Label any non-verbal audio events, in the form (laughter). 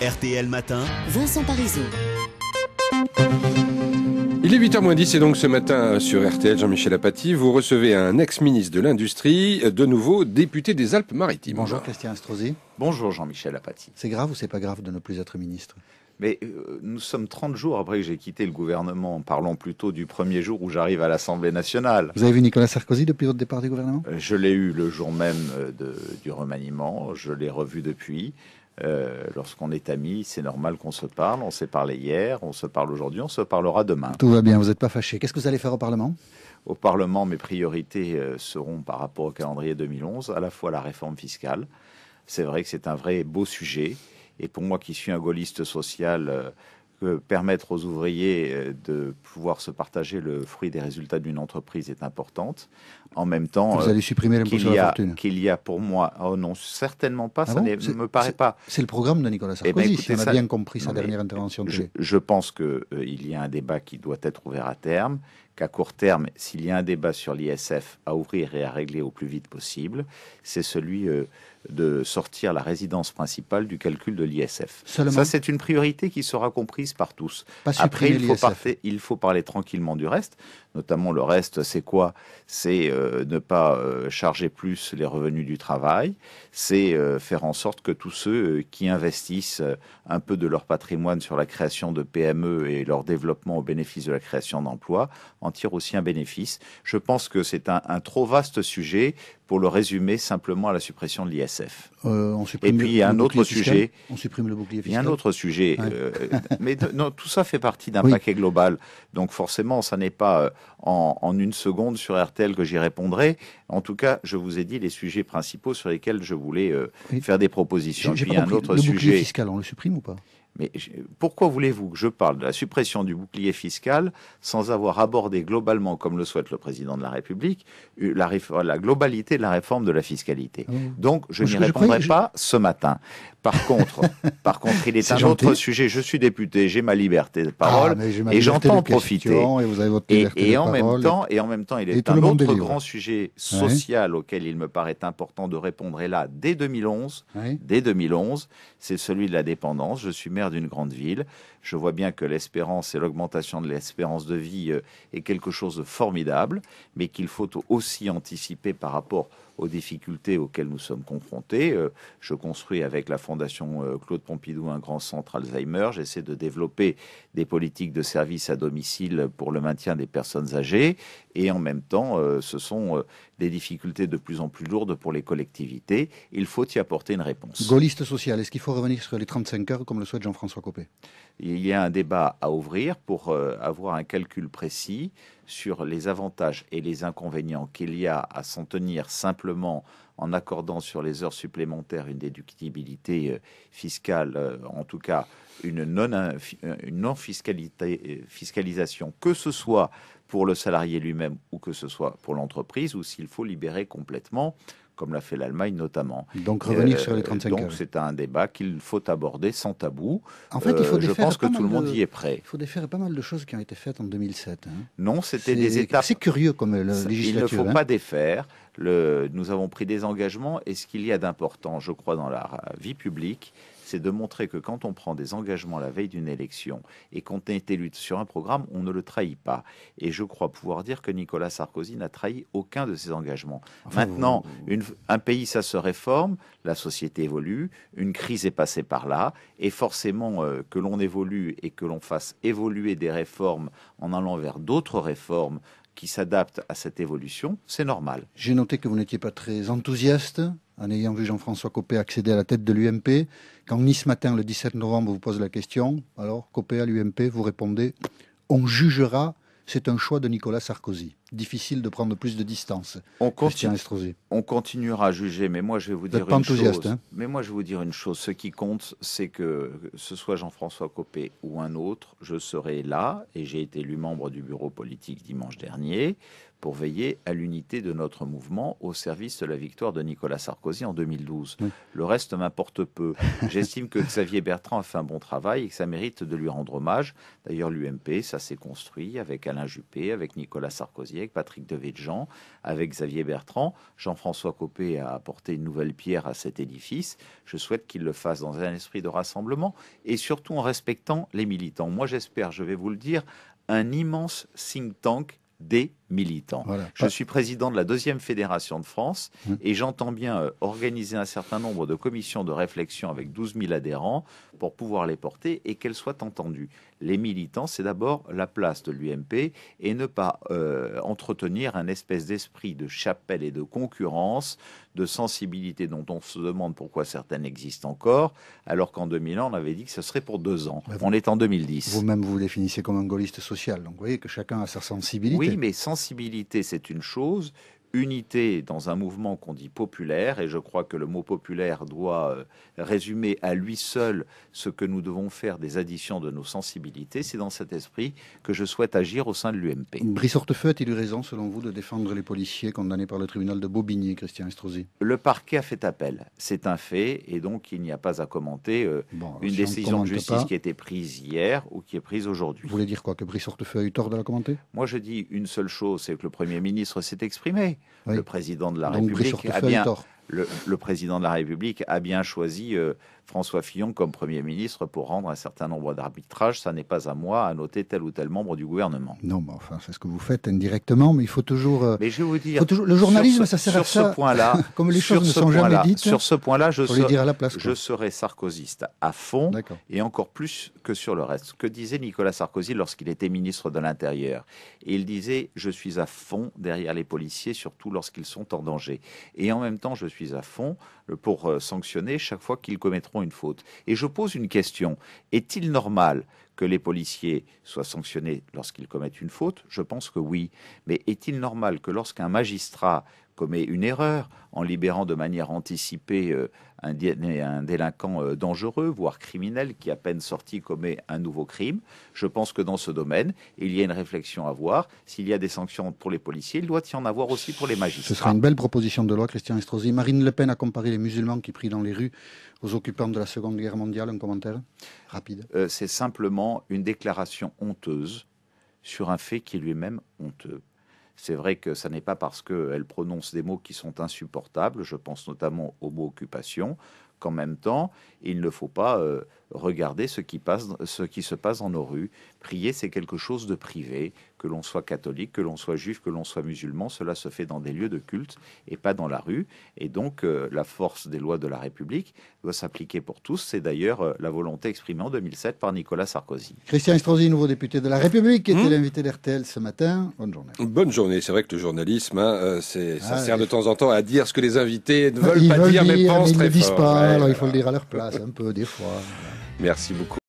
RTL Matin. Vincent Parisot. Il est 8h10 et donc ce matin sur RTL, Jean-Michel Apathy, vous recevez un ex-ministre de l'Industrie, de nouveau député des Alpes-Maritimes. Bonjour Christian Estrosi. Bonjour Jean-Michel Apathy. C'est grave ou c'est pas grave de ne plus être ministre mais euh, nous sommes 30 jours après que j'ai quitté le gouvernement. Parlons plutôt du premier jour où j'arrive à l'Assemblée nationale. Vous avez vu Nicolas Sarkozy depuis votre départ du gouvernement euh, Je l'ai eu le jour même euh, du remaniement. Je l'ai revu depuis. Euh, lorsqu'on est amis, c'est normal qu'on se parle. On s'est parlé hier, on se parle aujourd'hui, on se parlera demain. Tout va bien, vous n'êtes pas fâché. Qu'est-ce que vous allez faire au Parlement Au Parlement, mes priorités euh, seront par rapport au calendrier 2011, à la fois la réforme fiscale. C'est vrai que c'est un vrai beau sujet. Et pour moi qui suis un gaulliste social, euh, permettre aux ouvriers euh, de pouvoir se partager le fruit des résultats d'une entreprise est importante. En même temps, vous allez euh, supprimer qu'il y Qu'il y a pour moi, oh non, certainement pas. Ah ça ne me paraît pas. C'est le programme de Nicolas Sarkozy. Eh ben si on a bien compris sa dernière intervention. Je, je pense qu'il euh, il y a un débat qui doit être ouvert à terme, qu'à court terme, s'il y a un débat sur l'ISF à ouvrir et à régler au plus vite possible, c'est celui de sortir la résidence principale du calcul de l'ISF. Ça, c'est une priorité qui sera comprise par tous. Après, il faut, parler, tranquillement du reste. Notamment, le reste, c'est quoi C'est euh, ne pas euh, charger plus les revenus du travail. C'est euh, faire en sorte que tous ceux qui investissent un peu de leur patrimoine sur la création de PME et leur développement au bénéfice de la création d'emplois en tirent aussi un bénéfice. Je pense que c'est un trop vaste sujet pour le résumer simplement à la suppression de l'ISF. Euh, et puis il y a un autre sujet. On supprime le bouclier fiscal. Il y a un autre sujet. Euh, (laughs) mais non, tout ça fait partie d'un paquet global. Donc forcément, ça n'est pas euh, en, une seconde sur RTL que j'y répondrai. En tout cas, je vous ai dit les sujets principaux sur lesquels je voulais faire des propositions. J'ai, il y a un autre sujet. Le bouclier fiscal, on le supprime ou pas mais pourquoi voulez-vous que je parle de la suppression du bouclier fiscal sans avoir abordé globalement, comme le souhaite le président de la République, la, euh, la globalité de la réforme de la fiscalité ah Donc, je n'y répondrai pas ce matin. Par contre, (laughs) par contre, il est, un autre sujet. Je suis député, j'ai ma liberté de ah, parole et j'entends profiter. Et, en même temps, et en même temps, il est un autre grand sujet social auquel il me paraît important de répondre. Et là, dès 2011, dès 2011, c'est celui de la dépendance. Je suis d'une grande ville. Je vois bien que l'espérance et l'augmentation de l'espérance de vie euh, est quelque chose de formidable, mais qu'il faut aussi anticiper par rapport aux difficultés auxquelles nous sommes confrontés. Euh, je construis avec la Fondation euh, Claude Pompidou un grand centre Alzheimer. J'essaie de développer des politiques de services à domicile pour le maintien des personnes âgées. Et en même temps, euh, ce sont des difficultés de plus en plus lourdes pour les collectivités. Il faut y apporter une réponse. Gaulliste social, est-ce qu'il faut revenir sur les 35 heures comme le souhaite Jean-François Copé Il y a un débat à ouvrir pour avoir un calcul précis sur les avantages et les inconvénients qu'il y a à s'en tenir simplement en accordant sur les heures supplémentaires une déductibilité euh, fiscale, euh, en tout cas une non euh, fiscalisation, que ce soit pour le salarié lui-même ou que ce soit pour l'entreprise, ou s'il faut libérer complètement comme l'a fait l'Allemagne notamment. Donc revenir euh, sur les 35 Donc c'est un débat qu'il faut aborder sans tabou. En fait, il faut euh, je pense que tout le monde y est prêt. Il faut défaire pas mal de choses qui ont été faites en 2007. Hein. Non, c'était des étapes. C'est curieux comme euh, le législature. Il ne faut pas hein. défaire. Le, nous avons pris des engagements et ce qu'il y a d'important, je crois, dans la vie publique, c'est de montrer que quand on prend des engagements la veille d'une élection et qu'on est élu sur un programme, on ne le trahit pas. Et je crois pouvoir dire que Nicolas Sarkozy n'a trahi aucun de ses engagements. Maintenant, un pays, ça se réforme, la société évolue, une crise est passée par là, et forcément euh, que l'on évolue et que l'on fasse évoluer des réformes en allant vers d'autres réformes qui s'adaptent à cette évolution, c'est normal. J'ai noté que vous n'étiez pas très enthousiaste en ayant vu Jean-François Copé accéder à la tête de l'UMP. Quand Nice matin, le 17 novembre, vous pose la question, alors Copé à l'UMP, vous répondez on jugera, c'est un choix de Nicolas Sarkozy difficile de prendre plus de distance. On, continuera à juger, mais moi je vais vous dire une chose. Hein mais moi je vais vous dire une chose. Ce qui compte, c'est que, ce soit Jean-François Copé ou un autre, je serai là et j'ai été élu membre du bureau politique dimanche dernier pour veiller à l'unité de notre mouvement au service de la victoire de Nicolas Sarkozy en 2012. Le reste m'importe peu. (laughs) J'estime que Xavier Bertrand a fait un bon travail et que ça mérite de lui rendre hommage. D'ailleurs, l'UMP, ça s'est construit avec Alain Juppé, avec Nicolas Sarkozy, avec Patrick Devedjian, avec Xavier Bertrand. Jean-François Copé a apporté une nouvelle pierre à cet édifice. Je souhaite qu'il le fasse dans un esprit de rassemblement et surtout en respectant les militants. Moi, j'espère, je vais vous le dire, un immense think tank des militants. Je suis président de la deuxième fédération de France mmh. et j'entends bien euh, organiser un certain nombre de commissions de réflexion avec 12 000 adhérents pour pouvoir les porter et qu'elles soient entendues. Les militants, c'est d'abord la place de l'UMP et ne pas euh, entretenir un espèce d'esprit de chapelle et de concurrence, de sensibilité dont on se demande pourquoi certaines existent encore, alors qu'en 2000 ans, on avait dit que ce serait pour deux ans. Bah, on est en 2010. Vous-même, vous vous définissez comme un gaulliste social, donc vous voyez que chacun a sa sensibilité. Oui, mais sensibilité sensibilité, c'est une chose, unité dans un mouvement qu'on dit populaire, et je crois que le mot populaire doit euh, résumer à lui seul ce que nous devons faire des additions de nos sensibilités, c'est dans cet esprit que je souhaite agir au sein de l'UMP. Brice Hortefeux a-t-il eu raison, selon vous, de défendre les policiers condamnés par le tribunal de Bobigny, Christian Estrosi Le parquet a fait appel, c'est un fait, et donc il n'y a pas à commenter euh, une décision de justice qui a été prise hier ou qui est prise aujourd'hui. Vous voulez dire quoi Que Brice Hortefeux a eu tort de la commenter Moi je dis une seule chose, c'est que le Premier ministre s'est exprimé le président de la Donc, République a bien le, le, président de la République a bien choisi euh, François Fillon comme Premier ministre pour rendre un certain nombre d'arbitrages. Ça n'est pas à moi à noter tel ou tel membre du gouvernement. Non, mais enfin, c'est ce que vous faites indirectement, mais il faut toujours. Euh, mais je vais vous dire. le journalisme, ça sert à sur ce point-là, (laughs) comme les choses ne sont jamais dites. Sur ce point-là, je, à je serai sarkozyste à fond et encore plus que sur le reste. que disait Nicolas Sarkozy lorsqu'il était ministre de l'Intérieur, il disait Je suis à fond derrière les policiers, surtout lorsqu'ils sont en danger. Et en même temps, je suis à fond pour euh, sanctionner chaque fois qu'ils commettront une faute. Et je pose une question. Est-il normal que les policiers soient sanctionnés lorsqu'ils commettent une faute Je pense que oui. Mais est-il normal que lorsqu'un magistrat commet une erreur en libérant de manière anticipée euh, un, délinquant euh, dangereux, voire criminel, qui à peine sorti commet un nouveau crime. Je pense que dans ce domaine, il y a une réflexion à voir. S'il y a des sanctions pour les policiers, il doit y en avoir aussi pour les magistrats. Ce sera une belle proposition de loi, Christian Estrosi. Marine Le Pen a comparé les musulmans qui prient dans les rues aux occupants de la Seconde Guerre mondiale. Un commentaire rapide. Euh, c'est simplement une déclaration honteuse sur un fait qui est lui-même honteux. C'est vrai que ça n'est pas parce qu'elle prononce des mots qui sont insupportables, je pense notamment au mot occupation, qu'en même temps, il ne faut pas euh, regarder ce qui, passe, ce qui se passe dans nos rues. Prier, c'est quelque chose de privé, que l'on soit catholique, que l'on soit juif, que l'on soit musulman, cela se fait dans des lieux de culte et pas dans la rue. Et donc euh, la force des lois de la République doit s'appliquer pour tous. C'est d'ailleurs euh, la volonté exprimée en 2007 par Nicolas Sarkozy. Christian Estrosi, nouveau député de la République, était hmm. l'invité d'RTL ce matin. Bonne journée. Bonne journée. C'est vrai que le journalisme, hein, euh, ah, ça sert de temps en temps à dire ce que les invités ne veulent pas dire, mais pensent très ne fort. disent pas, alors il faut le dire à leur place un peu des fois. Merci beaucoup.